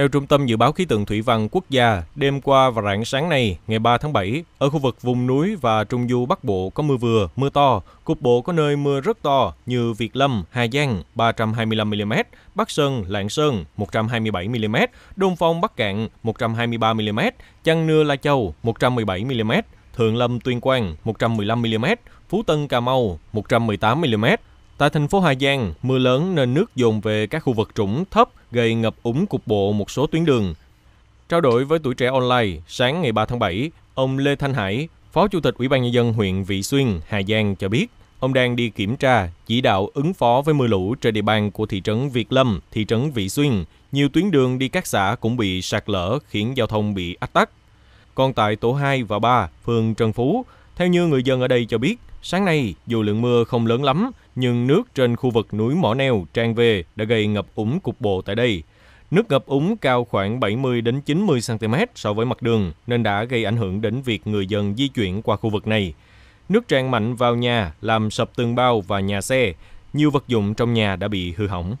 Theo Trung tâm Dự báo Khí tượng Thủy văn Quốc gia, đêm qua và rạng sáng nay, ngày 3 tháng 7, ở khu vực vùng núi và Trung Du Bắc Bộ có mưa vừa, mưa to, cục bộ có nơi mưa rất to như Việt Lâm, Hà Giang 325mm, Bắc Sơn, Lạng Sơn 127mm, Đông Phong, Bắc Cạn 123mm, Chăn Nưa, La Châu 117mm, Thượng Lâm, Tuyên Quang 115mm, Phú Tân, Cà Mau 118mm, Tại thành phố Hà Giang, mưa lớn nên nước dồn về các khu vực trũng thấp gây ngập úng cục bộ một số tuyến đường. Trao đổi với tuổi trẻ online, sáng ngày 3 tháng 7, ông Lê Thanh Hải, Phó Chủ tịch Ủy ban Nhân dân huyện Vị Xuyên, Hà Giang cho biết, ông đang đi kiểm tra, chỉ đạo ứng phó với mưa lũ trên địa bàn của thị trấn Việt Lâm, thị trấn Vị Xuyên. Nhiều tuyến đường đi các xã cũng bị sạt lở khiến giao thông bị ách tắc. Còn tại tổ 2 và 3, phường Trần Phú, theo như người dân ở đây cho biết, sáng nay dù lượng mưa không lớn lắm, nhưng nước trên khu vực núi Mỏ Neo tràn về đã gây ngập úng cục bộ tại đây. Nước ngập úng cao khoảng 70 đến 90 cm so với mặt đường nên đã gây ảnh hưởng đến việc người dân di chuyển qua khu vực này. Nước tràn mạnh vào nhà làm sập tường bao và nhà xe, nhiều vật dụng trong nhà đã bị hư hỏng.